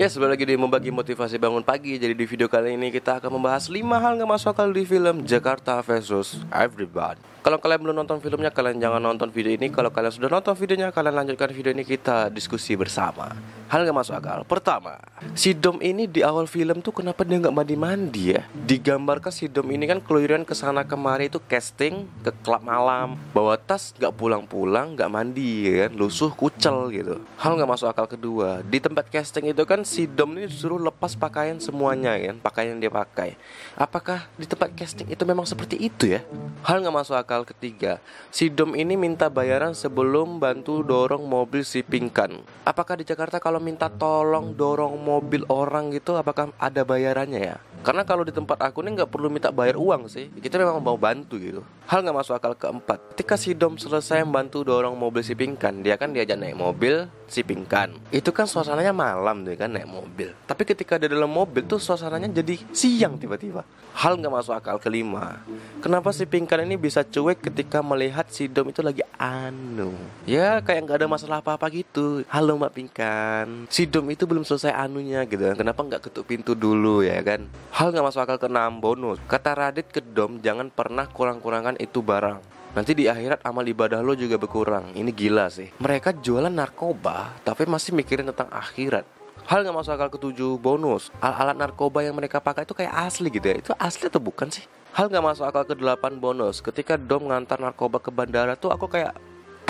Ya, sebelum lagi di Membagi Motivasi Bangun Pagi Jadi di video kali ini kita akan membahas 5 hal gak masuk akal di film Jakarta versus Everybody Kalau kalian belum nonton filmnya, kalian jangan nonton video ini Kalau kalian sudah nonton videonya, kalian lanjutkan video ini kita diskusi bersama hal nggak masuk akal pertama si Dom ini di awal film tuh kenapa dia nggak mandi-mandi ya digambarkan si Dom ini kan keluyuran kesana kemari itu casting ke klub malam bawa tas nggak pulang-pulang nggak mandi ya kan lusuh kucel gitu hal nggak masuk akal kedua di tempat casting itu kan si Dom ini disuruh lepas pakaian semuanya ya kan pakaian yang dia pakai apakah di tempat casting itu memang seperti itu ya hal nggak masuk akal ketiga si Dom ini minta bayaran sebelum bantu dorong mobil si Pinkan. apakah di Jakarta kalau minta tolong dorong mobil orang gitu apakah ada bayarannya ya? Karena kalau di tempat aku ini nggak perlu minta bayar uang sih. Kita memang mau bantu gitu. Hal nggak masuk akal keempat. Ketika si Dom selesai membantu dorong mobil si Pingkan, dia kan diajak naik mobil si Pingkan. Itu kan suasananya malam tuh kan naik mobil. Tapi ketika ada dalam mobil tuh suasananya jadi siang tiba-tiba. Hal nggak masuk akal kelima. Kenapa si Pingkan ini bisa cuek ketika melihat si Dom itu lagi anu? Ya kayak nggak ada masalah apa-apa gitu. Halo Mbak Pingkan. Si Dom itu belum selesai anunya gitu. Kan. Kenapa nggak ketuk pintu dulu ya kan? Hal nggak masuk akal ke enam bonus. Kata Radit ke Dom, jangan pernah kurang kurangkan itu barang. Nanti di akhirat amal ibadah lo juga berkurang. Ini gila sih. Mereka jualan narkoba, tapi masih mikirin tentang akhirat. Hal nggak masuk akal ketujuh bonus. Alat-alat narkoba yang mereka pakai itu kayak asli gitu ya. Itu asli atau bukan sih? Hal nggak masuk akal ke delapan bonus. Ketika Dom ngantar narkoba ke bandara tuh aku kayak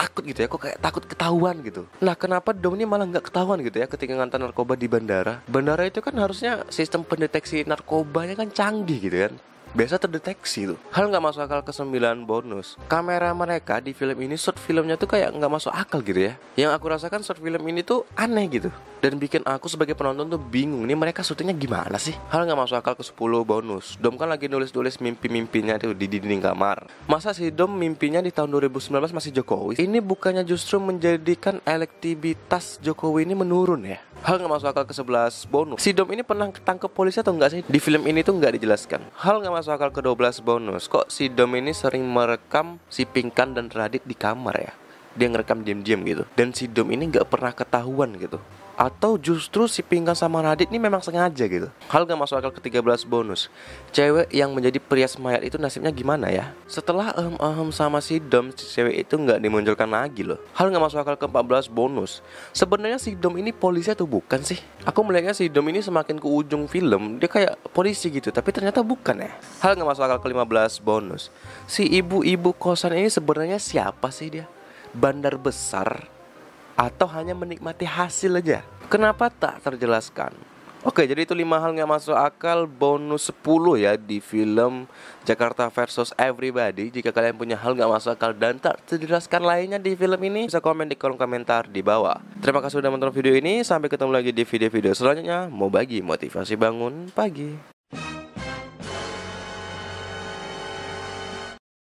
takut gitu ya kok kayak takut ketahuan gitu nah kenapa dom ini malah nggak ketahuan gitu ya ketika ngantar narkoba di bandara bandara itu kan harusnya sistem pendeteksi narkobanya kan canggih gitu kan biasa terdeteksi tuh. Hal nggak masuk akal ke 9 bonus. Kamera mereka di film ini short filmnya tuh kayak nggak masuk akal gitu ya. Yang aku rasakan short film ini tuh aneh gitu dan bikin aku sebagai penonton tuh bingung nih mereka syutingnya gimana sih? Hal nggak masuk akal ke 10 bonus. Dom kan lagi nulis-nulis mimpi-mimpinya tuh di dinding kamar. Masa si Dom mimpinya di tahun 2019 masih Jokowi? Ini bukannya justru menjadikan elektibitas Jokowi ini menurun ya? Hal nggak masuk akal ke 11 bonus. Si Dom ini pernah ketangkep polisi atau enggak sih? Di film ini tuh nggak dijelaskan. Hal nggak masuk akal ke-12 bonus Kok si Dom ini sering merekam si Pingkan dan Radit di kamar ya Dia ngerekam diam-diam gitu Dan si Dom ini gak pernah ketahuan gitu atau justru si pinggang sama Radit ini memang sengaja gitu. Hal gak masuk akal ke-13 bonus. Cewek yang menjadi pria mayat itu nasibnya gimana ya? Setelah ehem ehem sama si Dom, si cewek itu nggak dimunculkan lagi loh. Hal gak masuk akal ke-14 bonus. Sebenarnya si Dom ini polisi atau bukan sih? Aku melihatnya si Dom ini semakin ke ujung film, dia kayak polisi gitu, tapi ternyata bukan ya. Hal gak masuk akal ke-15 bonus. Si ibu-ibu kosan ini sebenarnya siapa sih dia? Bandar besar atau hanya menikmati hasil aja? Kenapa tak terjelaskan? Oke, jadi itu lima hal nggak masuk akal bonus 10 ya di film Jakarta versus Everybody. Jika kalian punya hal nggak masuk akal dan tak terjelaskan lainnya di film ini, bisa komen di kolom komentar di bawah. Terima kasih sudah menonton video ini. Sampai ketemu lagi di video-video selanjutnya. Mau bagi motivasi bangun pagi.